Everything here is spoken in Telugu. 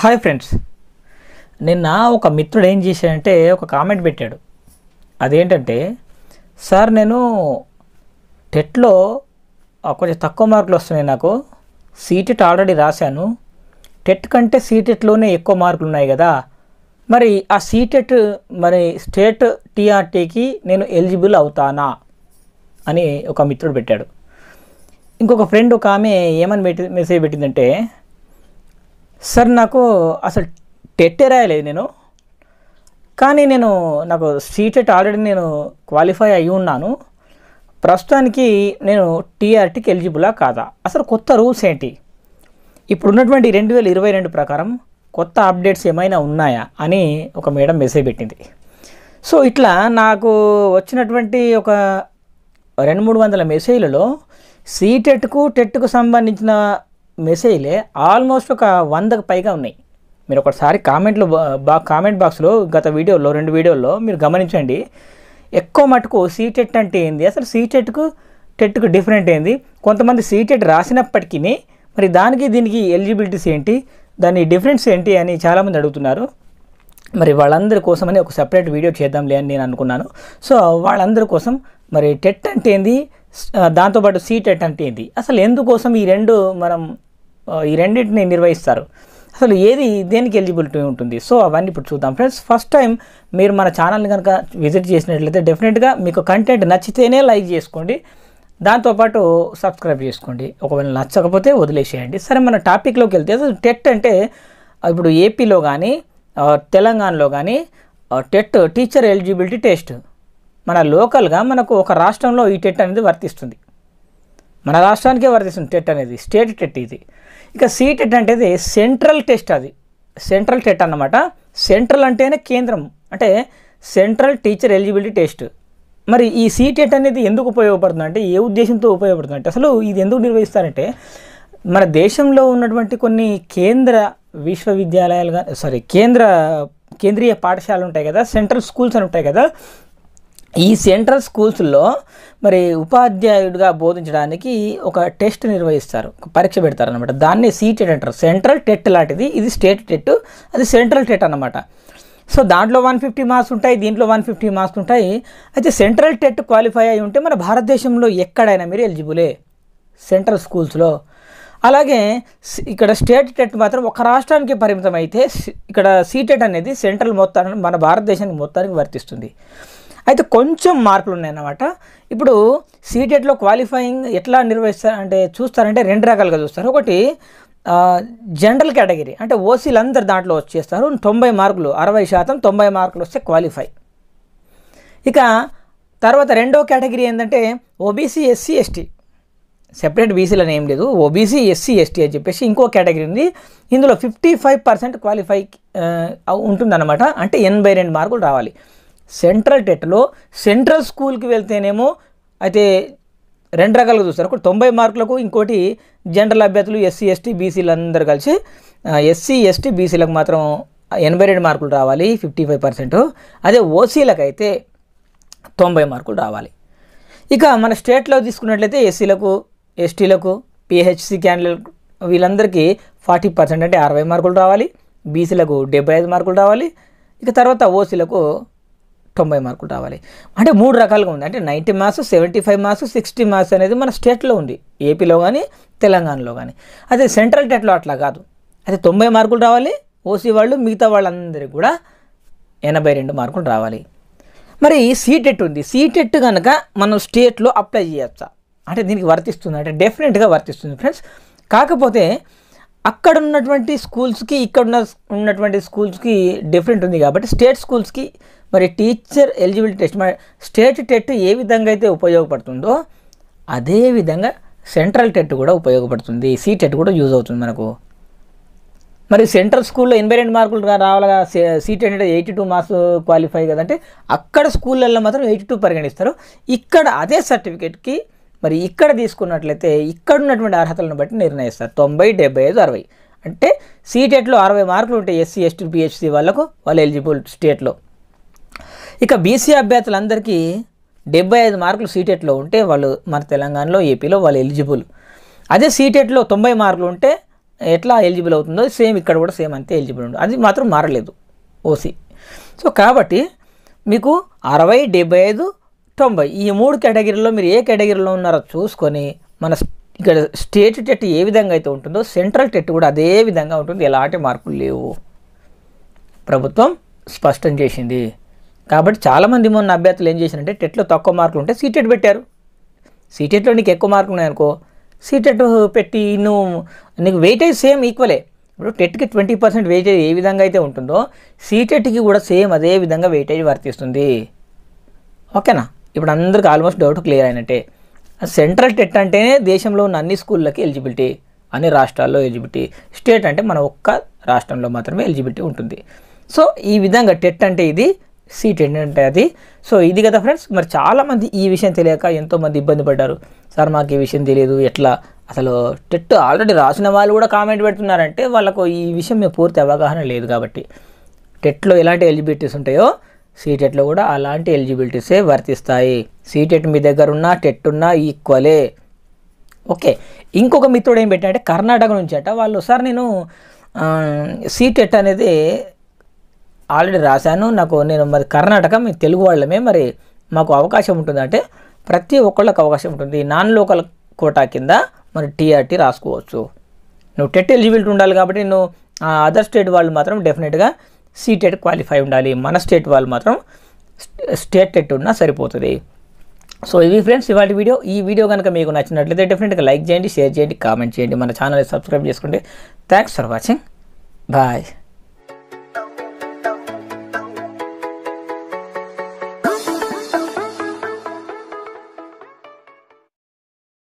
హాయ్ ఫ్రెండ్స్ నిన్న ఒక మిత్రుడు ఏం చేశాడంటే ఒక కామెంట్ పెట్టాడు అదేంటంటే సార్ నేను టెట్లో కొంచెం తక్కువ మార్కులు వస్తున్నాయి నాకు సీటెట్ ఆల్రెడీ రాశాను టెట్ కంటే సీటెట్లోనే ఎక్కువ మార్కులు ఉన్నాయి కదా మరి ఆ సీటెట్ మరి స్టేట్ టీఆర్టీకి నేను ఎలిజిబుల్ అవుతానా అని ఒక మిత్రుడు పెట్టాడు ఇంకొక ఫ్రెండ్ ఒక ఆమె ఏమని మెసేజ్ పెట్టిందంటే సార్ నాకు అసలు టెట్టే రాయలేదు నేను కానీ నేను నాకు సీటెట్ ఆల్రెడీ నేను క్వాలిఫై అయి ఉన్నాను ప్రస్తుతానికి నేను టీఆర్టీకి ఎలిజిబులా కాదా అసలు కొత్త రూల్స్ ఏంటి ఇప్పుడున్నటువంటి రెండు వేల ఇరవై రెండు ప్రకారం కొత్త అప్డేట్స్ ఏమైనా ఉన్నాయా అని ఒక మేడం మెసేజ్ పెట్టింది సో ఇట్లా నాకు వచ్చినటువంటి ఒక రెండు మూడు వందల మెసేజ్లలో సీటెట్కు టెట్కు సంబంధించిన మెసేజ్లే ఆల్మోస్ట్ ఒక వందకు పైగా ఉన్నాయి మీరు ఒకసారి కామెంట్లు బా కామెంట్ బాక్స్లో గత వీడియోలో రెండు వీడియోల్లో మీరు గమనించండి ఎక్కువ మటుకు సీటెట్ అంటే ఏంది అసలు సీటెట్కు టెట్కు డిఫరెంట్ ఏంది కొంతమంది సీటెట్ రాసినప్పటికీ మరి దానికి దీనికి ఎలిజిబిలిటీస్ ఏంటి దాని డిఫరెన్స్ ఏంటి అని చాలామంది అడుగుతున్నారు మరి వాళ్ళందరి కోసమని ఒక సపరేట్ వీడియో చేద్దాంలే అని నేను అనుకున్నాను సో వాళ్ళందరి కోసం మరి టెట్ అంటే ఏంది దాంతోపాటు సీటెట్ అంటే ఏంది అసలు ఎందుకోసం ఈ రెండు మనం ఈ రెండింటిని నిర్వహిస్తారు అసలు ఏది దేనికి ఎలిజిబిలిటీ ఉంటుంది సో అవన్నీ ఇప్పుడు చూద్దాం ఫ్రెండ్స్ ఫస్ట్ టైం మీరు మన ఛానల్ని కనుక విజిట్ చేసినట్లయితే డెఫినెట్గా మీకు కంటెంట్ నచ్చితేనే లైక్ చేసుకోండి దాంతోపాటు సబ్స్క్రైబ్ చేసుకోండి ఒకవేళ నచ్చకపోతే వదిలేసేయండి సరే మన టాపిక్లోకి వెళ్తే టెట్ అంటే ఇప్పుడు ఏపీలో కానీ తెలంగాణలో కానీ టెట్ టీచర్ ఎలిజిబిలిటీ టెస్ట్ మన లోకల్గా మనకు ఒక రాష్ట్రంలో ఈ టెట్ అనేది వర్తిస్తుంది మన రాష్ట్రానికే వర్తిస్తుంది టెట్ అనేది స్టేట్ టెట్ ఇది ఇక సీటెట్ అంటే సెంట్రల్ టెస్ట్ అది సెంట్రల్ టెట్ అన్నమాట సెంట్రల్ అంటేనే కేంద్రం అంటే సెంట్రల్ టీచర్ ఎలిజిబిలిటీ టెస్ట్ మరి ఈ సీటెట్ అనేది ఎందుకు ఉపయోగపడుతుంది అంటే ఏ ఉద్దేశంతో ఉపయోగపడుతుంది అంటే అసలు ఇది ఎందుకు నిర్వహిస్తారంటే మన దేశంలో ఉన్నటువంటి కొన్ని కేంద్ర విశ్వవిద్యాలయాలు కానీ సారీ కేంద్ర కేంద్రీయ పాఠశాలలు ఉంటాయి కదా సెంట్రల్ స్కూల్స్ అని ఉంటాయి కదా ఈ సెంట్రల్ స్కూల్స్లో మరి ఉపాధ్యాయుడిగా బోధించడానికి ఒక టెస్ట్ నిర్వహిస్తారు ఒక పరీక్ష పెడతారు అనమాట దాన్ని సీటెట్ అంటారు సెంట్రల్ టెట్ లాంటిది ఇది స్టేట్ టెట్ అది సెంట్రల్ టెట్ అనమాట సో దాంట్లో వన్ ఫిఫ్టీ మార్క్స్ ఉంటాయి దీంట్లో వన్ ఫిఫ్టీ మార్క్స్ ఉంటాయి అయితే సెంట్రల్ టెట్ క్వాలిఫై అయి ఉంటే మన భారతదేశంలో ఎక్కడైనా మీరు ఎలిజిబులే సెంట్రల్ స్కూల్స్లో అలాగే ఇక్కడ స్టేట్ టెట్ మాత్రం ఒక రాష్ట్రానికి పరిమితం అయితే ఇక్కడ సీటెట్ అనేది సెంట్రల్ మొత్తాన్ని మన భారతదేశానికి మొత్తానికి వర్తిస్తుంది అయితే కొంచెం మార్పులు ఉన్నాయన్నమాట ఇప్పుడు సీటెట్లో క్వాలిఫైయింగ్ ఎట్లా నిర్వహిస్తారు అంటే చూస్తారంటే రెండు రకాలుగా చూస్తారు ఒకటి జనరల్ కేటగిరీ అంటే ఓసీలు అందరు దాంట్లో వచ్చేస్తారు తొంభై మార్కులు అరవై శాతం తొంభై మార్కులు వస్తే క్వాలిఫై ఇక తర్వాత రెండో కేటగిరీ ఏంటంటే ఓబీసీ ఎస్సీ ఎస్టీ సెపరేట్ అని ఏం లేదు ఓబీసీ ఎస్సీ ఎస్టీ అని చెప్పేసి ఇంకో కేటగిరీ ఉంది ఇందులో ఫిఫ్టీ ఫైవ్ పర్సెంట్ క్వాలిఫై ఉంటుందన్నమాట అంటే ఎనభై రెండు మార్కులు రావాలి సెంట్రల్ టెట్లో సెంట్రల్ స్కూల్కి వెళ్తేనేమో అయితే రెండు రకాలుగా చూస్తారు ఒకటి తొంభై మార్కులకు ఇంకోటి జనరల్ అభ్యర్థులు ఎస్సీ ఎస్టీ బీసీలు అందరూ కలిసి ఎస్సీ ఎస్టీ బీసీలకు మాత్రం ఎనభై రెండు మార్కులు రావాలి ఫిఫ్టీ ఫైవ్ పర్సెంట్ అదే ఓసీలకైతే తొంభై మార్కులు రావాలి ఇక మన స్టేట్లో తీసుకున్నట్లయితే ఎస్సీలకు ఎస్టీలకు పిహెచ్సి క్యాండిడేట్ వీళ్ళందరికీ ఫార్టీ పర్సెంట్ అంటే అరవై మార్కులు రావాలి బీసీలకు డెబ్బై ఐదు మార్కులు రావాలి ఇక తర్వాత ఓసీలకు తొంభై మార్కులు రావాలి అంటే మూడు రకాలుగా ఉంది అంటే ninety marks seventy five marks sixty marks అనేది మన స్టేట్లో ఉంది ఏపీలో కానీ తెలంగాణలో కానీ అదే సెంట్రల్ టెట్లో అట్లా కాదు అయితే తొంభై మార్కులు రావాలి ఓసీ వాళ్ళు మిగతా వాళ్ళందరికీ కూడా ఎనభై రెండు మార్కులు రావాలి మరి సీటెట్ ఉంది సీటెట్ కనుక మనం స్టేట్లో అప్లై చేయొచ్చా అంటే దీనికి వర్తిస్తుంది అంటే డెఫినెట్గా వర్తిస్తుంది ఫ్రెండ్స్ కాకపోతే అక్కడ ఉన్నటువంటి స్కూల్స్కి ఇక్కడ ఉన్న ఉన్నటువంటి స్కూల్స్కి డిఫరెంట్ ఉంది కాబట్టి స్టేట్ స్కూల్స్కి మరి టీచర్ ఎలిజిబిలిటీ టెస్ట్ మరి స్టేట్ టెట్ ఏ విధంగా అయితే ఉపయోగపడుతుందో అదే విధంగా సెంట్రల్ టెట్ కూడా ఉపయోగపడుతుంది సీ టెట్ కూడా యూజ్ అవుతుంది మనకు మరి సెంట్రల్ స్కూల్లో ఎనభై రెండు మార్కులు రావాలిగా సీట్ అంటే ఎయిటీ టూ మార్క్స్ క్వాలిఫై కదంటే అక్కడ స్కూళ్ళల్లో మాత్రం ఎయిటీ టూ పరిగణిస్తారు ఇక్కడ అదే సర్టిఫికేట్కి మరి ఇక్కడ తీసుకున్నట్లయితే ఇక్కడ ఉన్నటువంటి అర్హతలను బట్టి నిర్ణయిస్తారు తొంభై డెబ్బై ఐదు అరవై అంటే సీటెట్లో అరవై మార్కులు ఉంటాయి ఎస్సీ ఎస్టీ పిహెచ్సి వాళ్ళకు వాళ్ళు ఎలిజిబుల్ స్టేట్లో ఇక బీసీ అభ్యర్థులందరికీ డెబ్బై ఐదు మార్కులు సీటెట్లో ఉంటే వాళ్ళు మన తెలంగాణలో ఏపీలో వాళ్ళు ఎలిజిబుల్ అదే సీటెట్లో తొంభై మార్కులు ఉంటే ఎట్లా ఎలిజిబుల్ అవుతుందో సేమ్ ఇక్కడ కూడా సేమ్ అంతే ఎలిజిబుల్ ఉంటుంది అది మాత్రం మారలేదు ఓసీ సో కాబట్టి మీకు అరవై డెబ్బై ఐదు తొంభై ఈ మూడు కేటగిరీలో మీరు ఏ కేటగిరీలో ఉన్నారో చూసుకొని మన ఇక్కడ స్టేట్ టెట్ ఏ విధంగా అయితే ఉంటుందో సెంట్రల్ టెట్ కూడా అదే విధంగా ఉంటుంది ఎలాంటి మార్పులు లేవు ప్రభుత్వం స్పష్టం చేసింది కాబట్టి చాలామంది మొన్న అభ్యర్థులు ఏం చేశారంటే టెట్లో తక్కువ మార్కులు ఉంటే సీటెట్ పెట్టారు సీటెట్లో నీకు ఎక్కువ మార్కులు ఉన్నాయనుకో సీటెట్ పెట్టి నువ్వు నీకు వెయిటేజ్ సేమ్ ఈక్వలే ఇప్పుడు టెట్కి ట్వంటీ పర్సెంట్ వెయిటేజ్ ఏ విధంగా అయితే ఉంటుందో సీటెట్కి కూడా సేమ్ అదే విధంగా వెయిటేజ్ వర్తిస్తుంది ఓకేనా ఇప్పుడు అందరికి ఆల్మోస్ట్ డౌట్ క్లియర్ అయినట్టే సెంట్రల్ టెట్ అంటేనే దేశంలో ఉన్న అన్ని స్కూళ్ళకి ఎలిజిబిలిటీ అన్ని రాష్ట్రాల్లో ఎలిజిబిలిటీ స్టేట్ అంటే మన ఒక్క రాష్ట్రంలో మాత్రమే ఎలిజిబిలిటీ ఉంటుంది సో ఈ విధంగా టెట్ అంటే ఇది సీట్ ఏంటంటే అది సో ఇది కదా ఫ్రెండ్స్ మరి చాలామంది ఈ విషయం తెలియక ఎంతోమంది ఇబ్బంది పడ్డారు సార్ మాకు ఈ విషయం తెలియదు ఎట్లా అసలు టెట్ ఆల్రెడీ రాసిన వాళ్ళు కూడా కామెంట్ పెడుతున్నారంటే వాళ్ళకు ఈ విషయం పూర్తి అవగాహన లేదు కాబట్టి టెట్లో ఎలాంటి ఎలిజిబిలిటీస్ ఉంటాయో సీటెట్లో కూడా అలాంటి ఎలిజిబిలిటీసే వర్తిస్తాయి సీటెట్ మీ దగ్గర ఉన్నా టెట్ ఉన్నా ఈక్వలే ఓకే ఇంకొక మిత్రుడు ఏం పెట్టాడంటే కర్ణాటక నుంచి అట వాళ్ళు సార్ నేను సీటెట్ అనేది ఆల్రెడీ రాశాను నాకు నేను మరి కర్ణాటక మీ తెలుగు వాళ్ళమే మరి మాకు అవకాశం ఉంటుందంటే ప్రతి ఒక్కళ్ళకి అవకాశం ఉంటుంది నాన్ లోకల్ కోటా కింద మరి టీఆర్టీ రాసుకోవచ్చు నువ్వు టెట్ ఎలిజిబిలిటీ ఉండాలి కాబట్టి నువ్వు అదర్ స్టేట్ వాళ్ళు మాత్రం డెఫినెట్గా సీటెడ్ క్వాలిఫై ఉండాలి మన స్టేట్ వాళ్ళు మాత్రం స్టేట్ టెట్ ఉన్నా సరిపోతుంది సో ఇవి ఫ్రెండ్స్ ఇవాళ వీడియో ఈ వీడియో కనుక మీకు నచ్చినట్లయితే డెఫినెట్గా లైక్ చేయండి షేర్ చేయండి కామెంట్ చేయండి మన ఛానల్ని సబ్స్క్రైబ్ చేసుకోండి థ్యాంక్స్ ఫర్ వాచింగ్ బాయ్